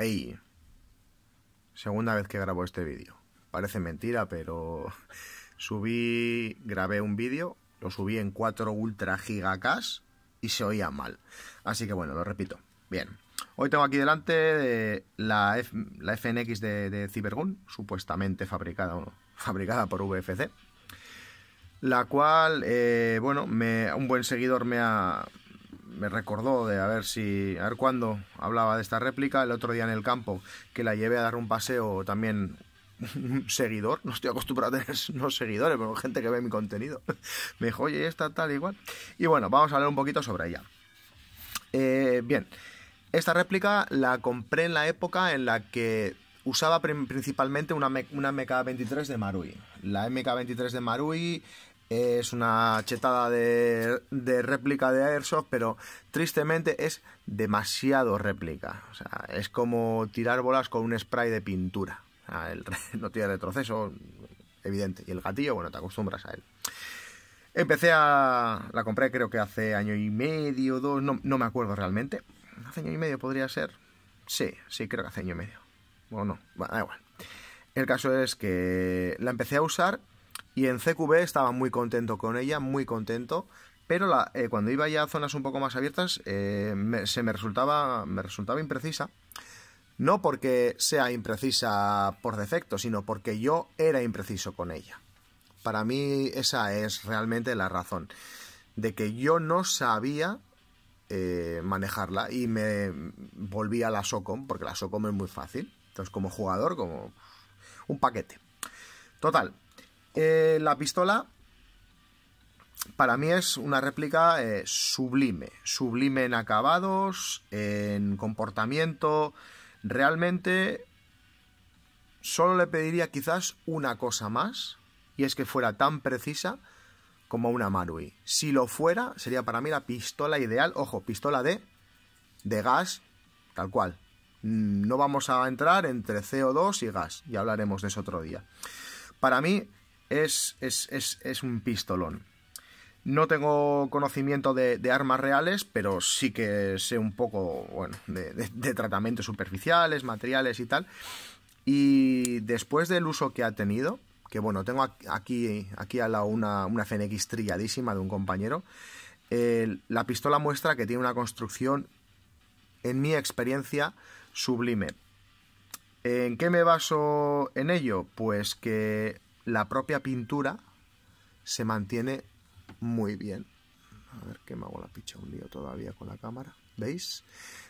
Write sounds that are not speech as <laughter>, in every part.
Ey, segunda vez que grabo este vídeo. Parece mentira, pero <laughs> subí, grabé un vídeo, lo subí en 4 Ultra Giga y se oía mal. Así que bueno, lo repito. Bien, hoy tengo aquí delante eh, la, FNX de, de Cybergun, supuestamente fabricada, <laughs> fabricada por VFC. La cual, eh, bueno, un buen seguidor me ha, me recordó de a ver si, a ver cuándo hablaba de esta réplica, el otro día en el campo, que la llevé a dar un paseo también un seguidor, no estoy acostumbrado a tener <laughs> no seguidores, pero gente que ve mi contenido. <laughs> Me dijo, oye, esta tal, igual. Y bueno, vamos a hablar un poquito sobre ella. Eh, bien, esta réplica la compré en la época en la que usaba principalmente una, una MK23 de Marui. La MK23 de Marui es una chetada de, réplica de Airsoft, pero tristemente es demasiado réplica. O sea, es como tirar bolas con un spray de pintura. <laughs> no tiene retroceso, evidente. Y el gatillo, bueno, te acostumbras a él. Empecé a... La compré creo que hace año y medio, dos, no, me acuerdo realmente. Hace año y medio podría ser. Sí, sí, creo que hace año y medio. Bueno, no, da igual. El caso es que la empecé a usar y en CQB estaba muy contento con ella, muy contento. Pero eh, cuando iba ya a zonas un poco más abiertas, eh, me, se me resultaba, me resultaba imprecisa. No porque sea imprecisa por defecto, sino porque yo era impreciso con ella. Para mí esa es realmente la razón. De que yo no sabía eh, manejarla y me volví a la SOCOM, porque la SOCOM es muy fácil. Entonces como jugador, como un paquete. Total, eh, la pistola para mí es una réplica eh, sublime, sublime en acabados, en comportamiento. Realmente solo le pediría quizás una cosa más, y es que fuera tan precisa como una Marui. Si lo fuera, sería para mí la pistola ideal. Ojo, pistola de, de gas, tal cual. Mm, no vamos a entrar entre CO2 y gas, y hablaremos de eso otro día. Para mí, es, un pistolón. No tengo conocimiento de, armas reales, pero sí que sé un poco bueno, de, tratamientos superficiales, materiales y tal. Y después del uso que ha tenido, que bueno, tengo aquí, aquí a la una, una FNX trilladísima de un compañero, la pistola muestra que tiene una construcción, en mi experiencia, sublime. ¿En qué me baso en ello? Pues que la propia pintura se mantiene muy bien. A ver qué me hago la picha un lío todavía con la cámara. ¿Veis?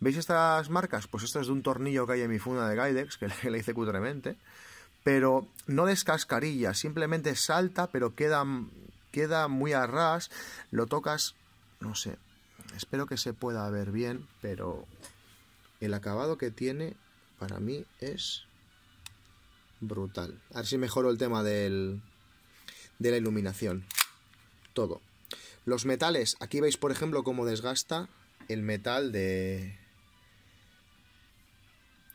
¿Veis estas marcas? Pues esto es de un tornillo que hay en mi funda de Gaidex, que <laughs> le, hice cutremente. Pero no descascarilla, simplemente salta, pero queda, queda muy a ras. Lo tocas, no sé, espero que se pueda ver bien, pero el acabado que tiene para mí es brutal. A ver si mejoro el tema del, de la iluminación. Todo. Los metales. Aquí veis, por ejemplo, cómo desgasta el metal de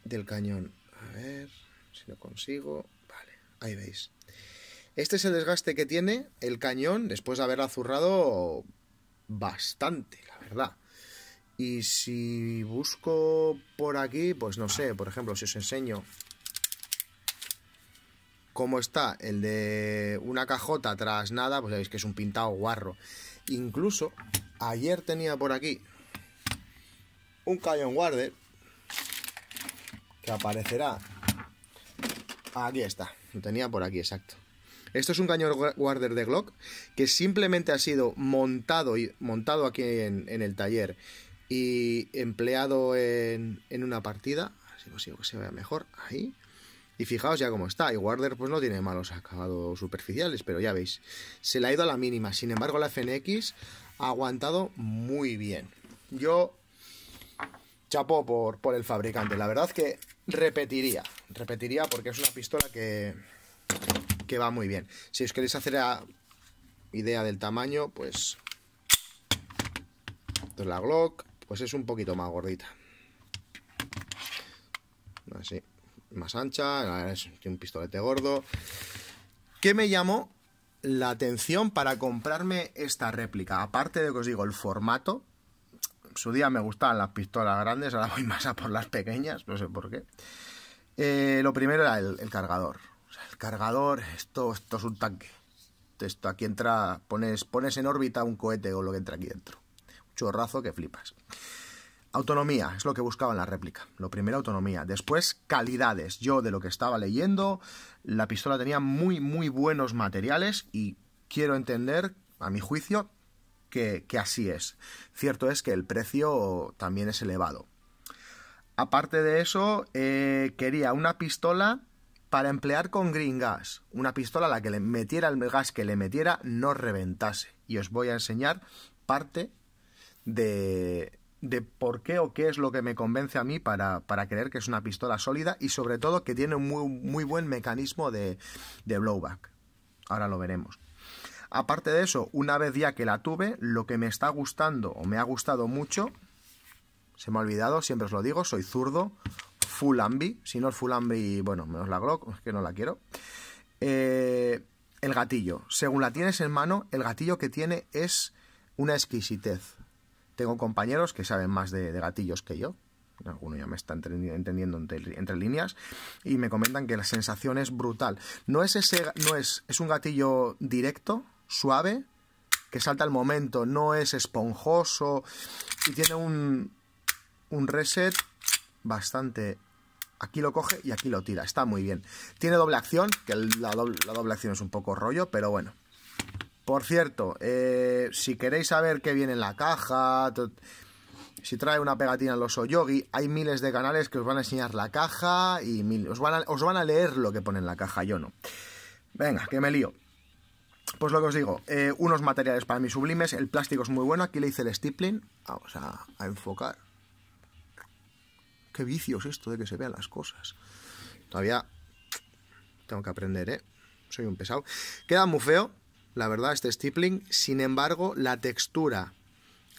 del cañón. A ver si lo consigo. Vale, ahí veis. Este es el desgaste que tiene el cañón después de haber azurrado bastante, la verdad. Y si busco por aquí, pues no sé, por ejemplo, si os enseño ¿Cómo está el de una cajota tras nada, pues veis que es un pintado guarro. Incluso ayer tenía por aquí un cañón Guarder que aparecerá. Aquí está, lo tenía por aquí, exacto. Esto es un cañón guarder de Glock que simplemente ha sido montado, y, montado aquí en, el taller y empleado en, una partida. Así ver si consigo que se vea mejor. Ahí. Y fijaos ya cómo está. Y Warder pues no tiene malos acabados superficiales, pero ya veis. Se le ha ido a la mínima. Sin embargo, la FNX ha aguantado muy bien. Yo chapo por, por el fabricante. La verdad es que repetiría. Repetiría porque es una pistola que, que va muy bien. Si os queréis hacer idea del tamaño, pues... la Glock. Pues es un poquito más gordita. Así más ancha, es un pistolete gordo. que me llamó la atención para comprarme esta réplica? Aparte de que os digo, el formato. En su día me gustaban las pistolas grandes, ahora voy más a por las pequeñas, no sé por qué. Eh, lo primero era el, cargador. el cargador, esto, esto es un tanque. Esto aquí entra, pones, pones en órbita un cohete o lo que entra aquí dentro. Un chorrazo que flipas. Autonomía, es lo que buscaba en la réplica. Lo primero, autonomía. Después, calidades. Yo de lo que estaba leyendo, la pistola tenía muy, muy buenos materiales y quiero entender, a mi juicio, que, así es. Cierto es que el precio también es elevado. Aparte de eso, eh, quería una pistola para emplear con green gas. Una pistola a la que le metiera el gas que le metiera no reventase. Y os voy a enseñar parte de, de por qué o qué es lo que me convence a mí para, creer que es una pistola sólida y sobre todo que tiene un muy, muy buen mecanismo de, blowback. Ahora lo veremos. Aparte de eso, una vez ya que la tuve, lo que me está gustando o me ha gustado mucho, se me ha olvidado, siempre os lo digo, soy zurdo, full ambi, si no es full ambi, bueno, menos la Glock, es que no la quiero. Eh, el gatillo, según la tienes en mano, el gatillo que tiene es una exquisitez. Tengo compañeros que saben más de, gatillos que yo, alguno ya me está entendiendo entre, líneas, y me comentan que la sensación es brutal. No es ese, no es, es un gatillo directo, suave, que salta al momento, no es esponjoso y tiene un, reset bastante... Aquí lo coge y aquí lo tira, está muy bien. Tiene doble acción, que la doble acción es un poco rollo, pero bueno, por cierto, eh, si queréis saber qué viene en la caja, si trae una pegatina al oso yogi, hay miles de canales que os van a enseñar la caja y mil, os, van a, leer lo que pone en la caja, yo no. Venga, que me lío. Pues lo que os digo, eh, unos materiales para mis sublimes, el plástico es muy bueno, aquí le hice el stippling, vamos a, a enfocar. Qué vicio es esto de que se vean las cosas. Todavía tengo que aprender, ¿eh? Soy un pesado. Queda muy feo, la verdad, este stippling. Sin embargo, la textura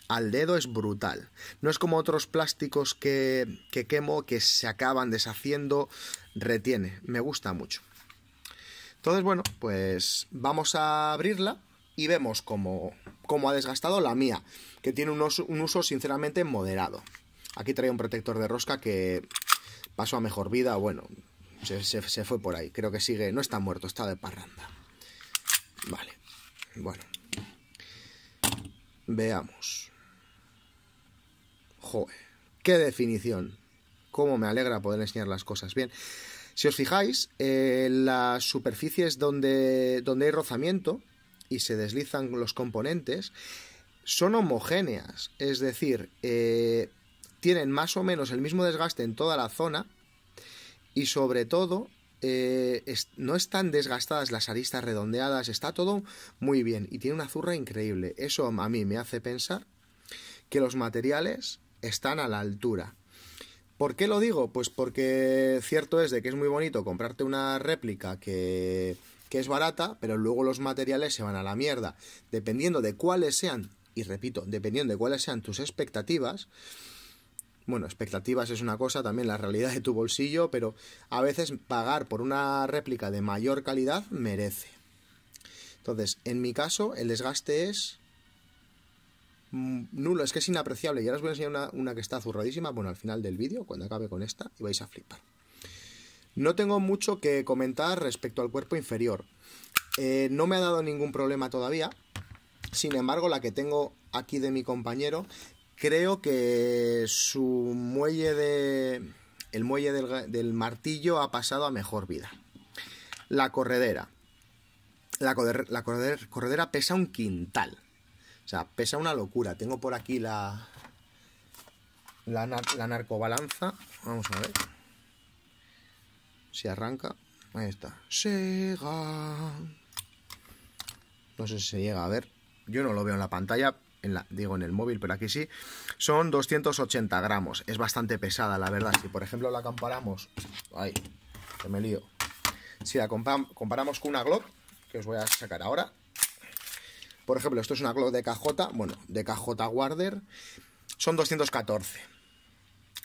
al dedo es brutal. No es como otros plásticos que, quemo, que se acaban deshaciendo, retiene. Me gusta mucho. Entonces, bueno, pues vamos a abrirla y vemos cómo, ha desgastado la mía, que tiene un uso, sinceramente moderado. Aquí trae un protector de rosca que pasó a mejor vida, bueno, se fue por ahí. Creo que sigue, no está muerto, está de parranda. Vale. Bueno. Veamos. Joder, qué definición. Cómo me alegra poder enseñar las cosas. Bien, si os fijáis, eh, las superficies donde, donde hay rozamiento y se deslizan los componentes son homogéneas. Es decir, eh, tienen más o menos el mismo desgaste en toda la zona y sobre todo eh, no están desgastadas las aristas redondeadas, está todo muy bien y tiene una zurra increíble. Eso a mí me hace pensar que los materiales están a la altura. ¿Por qué lo digo? Pues porque cierto es de que es muy bonito comprarte una réplica que, que es barata, pero luego los materiales se van a la mierda. Dependiendo de cuáles sean, y repito, dependiendo de cuáles sean tus expectativas, bueno, expectativas es una cosa, también la realidad de tu bolsillo, pero a veces pagar por una réplica de mayor calidad merece. Entonces, en mi caso, el desgaste es mm, nulo, es que es inapreciable. Y ahora os voy a enseñar una, que está zurradísima, bueno, al final del vídeo, cuando acabe con esta, y vais a flipar. No tengo mucho que comentar respecto al cuerpo inferior. Eh, no me ha dado ningún problema todavía. Sin embargo, la que tengo aquí de mi compañero Creo que su muelle de. El muelle del, martillo ha pasado a mejor vida. La corredera. La, corredera, pesa un quintal. O sea, pesa una locura. Tengo por aquí la, la, la, narcobalanza. Vamos a ver. Si arranca. Ahí está. Sega. No sé si se llega a ver. Yo no lo veo en la pantalla, la, digo en el móvil, pero aquí sí, son 280 gramos. Es bastante pesada, la verdad. Si por ejemplo la comparamos, ay, que me lío. Si la comparamos con una Glock, que os voy a sacar ahora, por ejemplo, esto es una Glock de KJ, bueno, de KJ Warder, son 214.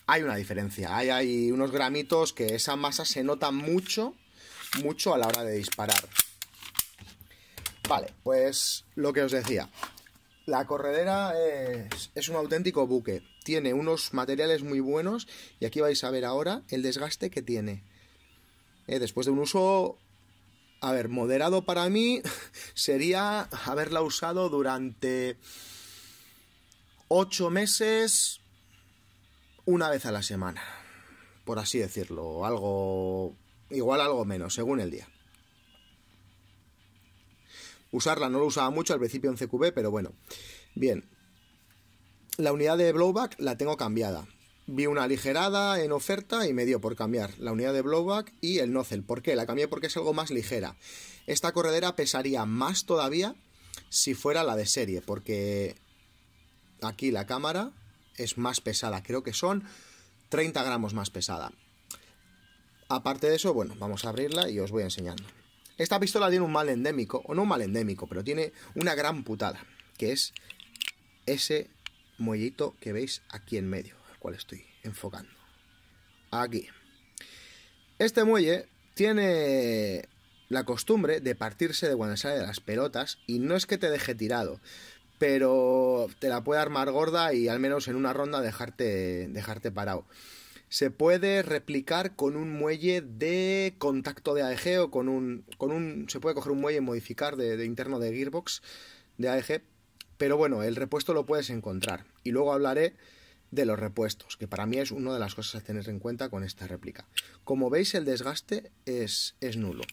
Hay una diferencia, hay, hay unos gramitos que esa masa se nota mucho, mucho a la hora de disparar. Vale, pues lo que os decía, la corredera es, un auténtico buque. Tiene unos materiales muy buenos y aquí vais a ver ahora el desgaste que tiene. Eh, después de un uso, a ver, moderado para mí <laughs> sería haberla usado durante 8 meses una vez a la semana, por así decirlo, algo igual algo menos, según el día usarla, no lo usaba mucho al principio en CQB, pero bueno. Bien, la unidad de blowback la tengo cambiada. Vi una aligerada en oferta y me dio por cambiar la unidad de blowback y el nozzle. ¿Por qué? La cambié porque es algo más ligera. Esta corredera pesaría más todavía si fuera la de serie, porque aquí la cámara es más pesada. Creo que son 30 gramos más pesada. Aparte de eso, bueno, vamos a abrirla y os voy enseñando. Esta pistola tiene un mal endémico, o no un mal endémico, pero tiene una gran putada, que es ese muellito que veis aquí en medio, al cual estoy enfocando. Aquí. Este muelle tiene la costumbre de partirse de cuando sale de las pelotas y no es que te deje tirado, pero te la puede armar gorda y al menos en una ronda dejarte, dejarte parado se puede replicar con un muelle de contacto de AEG o con un, un se puede coger un muelle y modificar de, interno de gearbox de AEG, pero bueno, el repuesto lo puedes encontrar y luego hablaré de los repuestos, que para mí es una de las cosas a tener en cuenta con esta réplica. Como veis, el desgaste es, es nulo.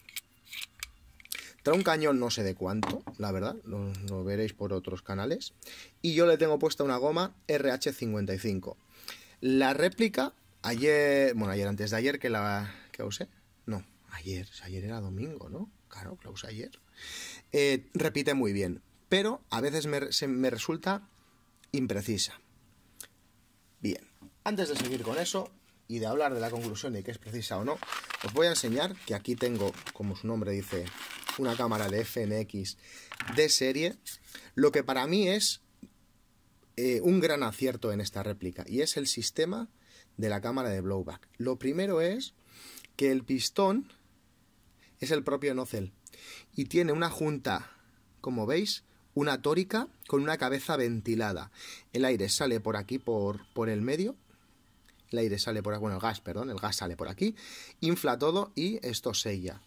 Trae un cañón no sé de cuánto, la verdad, lo, veréis por otros canales. Y yo le tengo puesta una goma RH55. La réplica Ayer, bueno, ayer antes de ayer que la que usé. No, ayer, ayer era domingo, ¿no? Claro, la usé ayer. Eh, repite muy bien, pero a veces me, resulta imprecisa. Bien, antes de seguir con eso y de hablar de la conclusión de que es precisa o no, os voy a enseñar que aquí tengo, como su nombre dice, una cámara de FNX de serie, lo que para mí es eh, un gran acierto en esta réplica, y es el sistema de la cámara de blowback. Lo primero es que el pistón es el propio nocel y tiene una junta, como veis, una tórica con una cabeza ventilada. El aire sale por aquí, por, por el medio. El aire sale por aquí, bueno, el gas, perdón, el gas sale por aquí, infla todo y esto sella.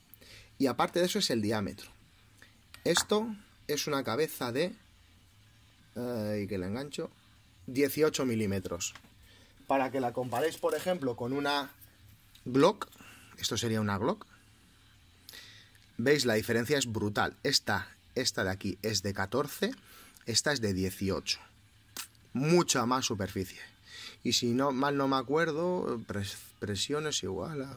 Y aparte de eso es el diámetro. Esto es una cabeza de... Ay, que la engancho. 18 milímetros para que la comparéis, por ejemplo, con una Glock. Esto sería una Glock. ¿Veis? La diferencia es brutal. Esta, esta de aquí es de 14, esta es de 18. Mucha más superficie. Y si no mal no me acuerdo, presión es igual a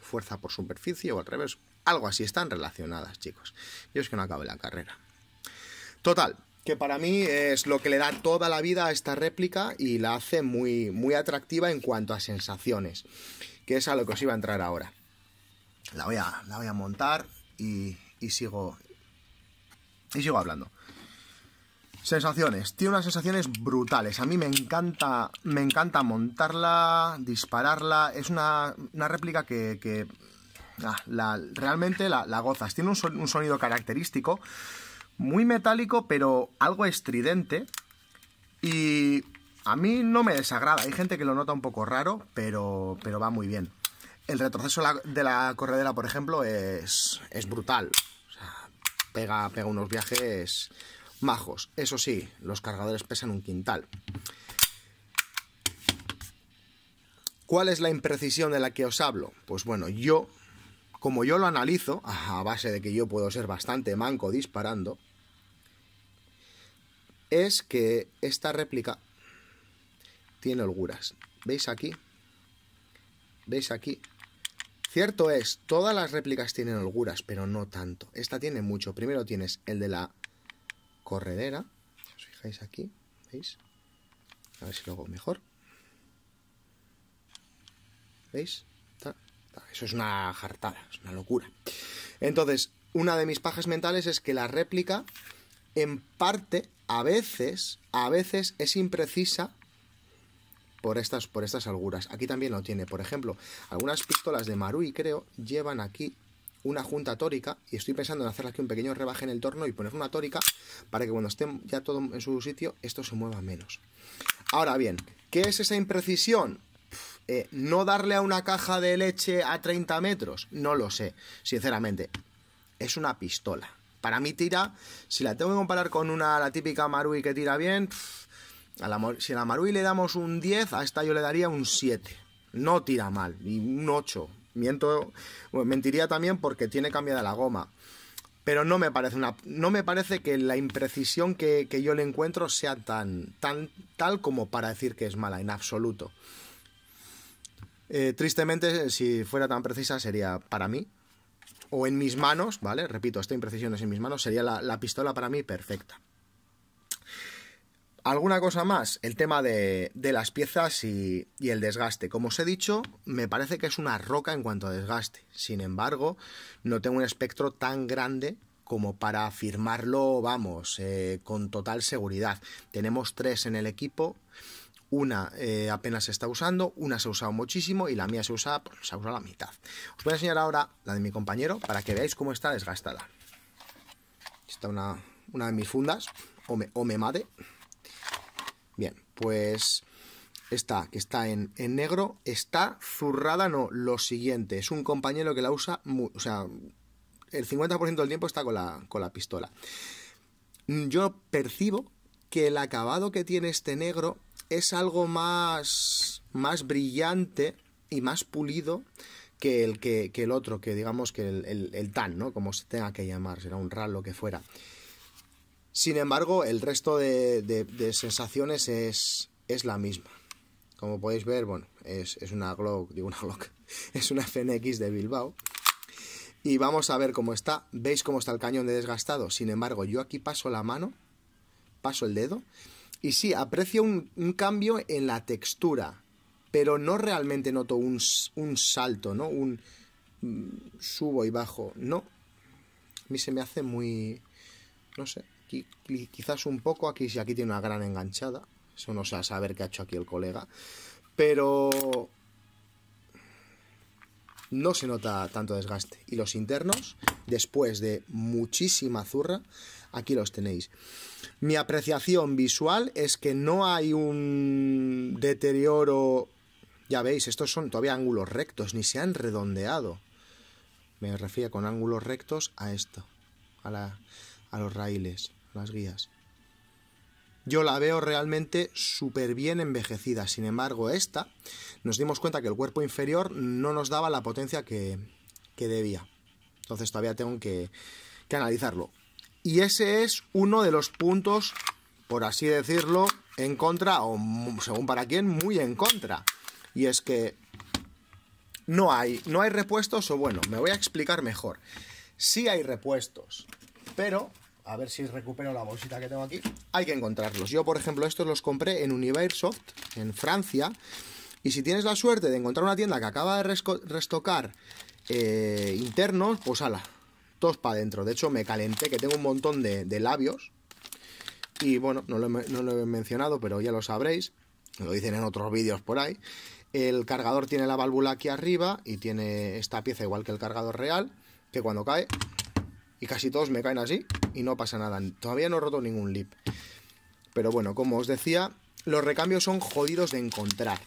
fuerza por superficie o al revés. Algo así, están relacionadas, chicos. Yo es que no acabe la carrera. Total, que para mí es lo que le da toda la vida a esta réplica y la hace muy, muy atractiva en cuanto a sensaciones, que es a lo que os iba a entrar ahora. La voy a, la voy a montar y, y sigo. Y sigo hablando. Sensaciones, tiene unas sensaciones brutales. A mí me encanta, me encanta montarla, dispararla. Es una, réplica que, ah, realmente la, gozas. Tiene un, un sonido característico muy metálico, pero algo estridente. Y a mí no me desagrada. Hay gente que lo nota un poco raro, pero, pero va muy bien. El retroceso de la corredera, por ejemplo, es, es brutal. pega, pega unos viajes majos. Eso sí, los cargadores pesan un quintal. ¿Cuál es la imprecisión de la que os hablo? Pues bueno, yo como yo lo analizo, a base de que yo puedo ser bastante manco disparando, es que esta réplica tiene holguras. ¿Veis aquí? ¿Veis aquí? Cierto es, todas las réplicas tienen holguras, pero no tanto. Esta tiene mucho. Primero tienes el de la corredera. Os fijáis aquí, ¿veis? A ver si lo hago mejor. ¿Veis? Eso es una jartada, es una locura. Entonces, una de mis pajas mentales es que la réplica, en parte, a veces, a veces es imprecisa por estas, por estas alguras. Aquí también lo tiene. Por ejemplo, algunas pistolas de Marui, creo, llevan aquí una junta tórica y estoy pensando en hacer aquí un pequeño rebaje en el torno y poner una tórica para que cuando esté ya todo en su sitio esto se mueva menos. Ahora bien, ¿qué es esa imprecisión? Eh, no darle a una caja de leche a 30 metros, no lo sé, sinceramente. Es una pistola. Para mí tira, si la tengo que comparar con una, la típica Marui que tira bien, si a la Marui le damos un 10, a esta yo le daría un 7. No tira mal, y un 8. Miento, mentiría también porque tiene cambiada la goma. Pero no me parece una, no me parece que la imprecisión que, que yo le encuentro sea tan, tan tal como para decir que es mala, en absoluto. Eh, tristemente, si fuera tan precisa, sería para mí, o en mis manos, ¿vale? Repito, esta imprecisión es en mis manos, sería la, pistola para mí perfecta. ¿Alguna cosa más? El tema de, las piezas y, el desgaste. Como os he dicho, me parece que es una roca en cuanto a desgaste. Sin embargo, no tengo un espectro tan grande como para afirmarlo, vamos, eh, con total seguridad. Tenemos tres en el equipo una eh, apenas se está usando, una se ha usado muchísimo y la mía se usa, pues, ha usado la mitad. Os voy a enseñar ahora la de mi compañero para que veáis cómo está desgastada. Está una, una de mis fundas, o me, Bien, pues esta que está en, negro está zurrada, no, lo siguiente, es un compañero que la usa, o sea, el 50% del tiempo está con la, con la pistola. Yo percibo que el acabado que tiene este negro es algo más, más brillante y más pulido que el, que, el otro, que digamos que el, el, tan, ¿no? Como se tenga que llamar, será un RAL, lo que fuera. Sin embargo, el resto de, de, de sensaciones es, es la misma. Como podéis ver, bueno, es, es una Glock, digo una Glock, <laughs> es una FNX de Bilbao. Y vamos a ver cómo está. ¿Veis cómo está el cañón de desgastado? Sin embargo, yo aquí paso la mano, paso el dedo y sí, aprecio un, cambio en la textura, pero no realmente noto un, salto, ¿no? Un mm, subo y bajo, no. A mí se me hace muy, no sé, quizás un poco aquí, si aquí tiene una gran enganchada. Eso no sé a saber qué ha hecho aquí el colega. Pero no se nota tanto desgaste. Y los internos, después de muchísima zurra, aquí los tenéis. Mi apreciación visual es que no hay un deterioro... Ya veis, estos son todavía ángulos rectos, ni se han redondeado. Me refiero con ángulos rectos a esto, a, los raíles, a las guías. Yo la veo realmente súper bien envejecida. Sin embargo, esta nos dimos cuenta que el cuerpo inferior no nos daba la potencia que, debía. Entonces todavía tengo que, que analizarlo. Y ese es uno de los puntos, por así decirlo, en contra, o según para quién, muy en contra. Y es que no hay, no hay repuestos, o bueno, me voy a explicar mejor. Sí hay repuestos, pero a ver si recupero la bolsita que tengo aquí. Hay que encontrarlos. Yo, por ejemplo, estos los compré en Universoft, en Francia. Y si tienes la suerte de encontrar una tienda que acaba de restocar eh, internos, pues ala, todos para adentro. De hecho, me calenté, que tengo un montón de, labios. Y bueno, no lo, he mencionado, pero ya lo sabréis. Lo dicen en otros vídeos por ahí. El cargador tiene la válvula aquí arriba y tiene esta pieza igual que el cargador real, que cuando cae, y casi todos me caen así, y no pasa nada. Todavía no he roto ningún lip. Pero bueno, como os decía, los recambios son jodidos de encontrar.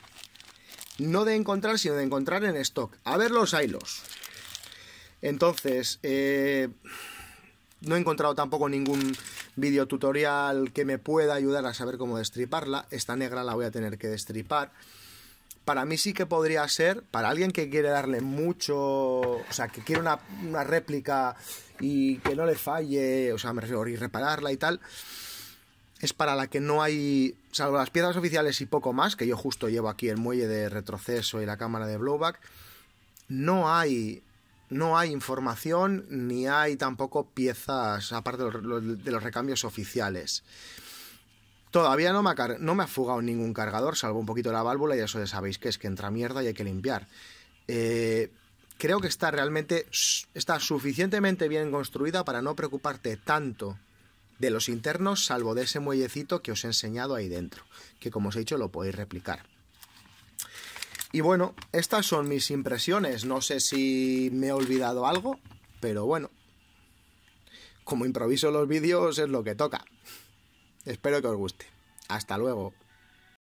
No de encontrar, sino de encontrar en stock. A ver los hilos. Entonces, eh, no he encontrado tampoco ningún video tutorial que me pueda ayudar a saber cómo destriparla. Esta negra la voy a tener que destripar. Para mí sí que podría ser, para alguien que quiere darle mucho, o sea, que quiere una, réplica y que no le falle, o sea, me y repararla y tal, es para la que no hay, salvo las piezas oficiales y poco más, que yo justo llevo aquí el muelle de retroceso y la cámara de blowback, no hay no hay información ni hay tampoco piezas, aparte de los recambios oficiales. Todavía no me, ha fugado ningún cargador, salvo un poquito la válvula y eso ya sabéis que es que entra mierda y hay que limpiar. Eh, creo que está realmente, está suficientemente bien construida para no preocuparte tanto de los internos, salvo de ese muellecito que os he enseñado ahí dentro, que como os he dicho lo podéis replicar. Y bueno, estas son mis impresiones. No sé si me he olvidado algo, pero bueno. Como improviso los vídeos es lo que toca. Espero que os guste. Hasta luego.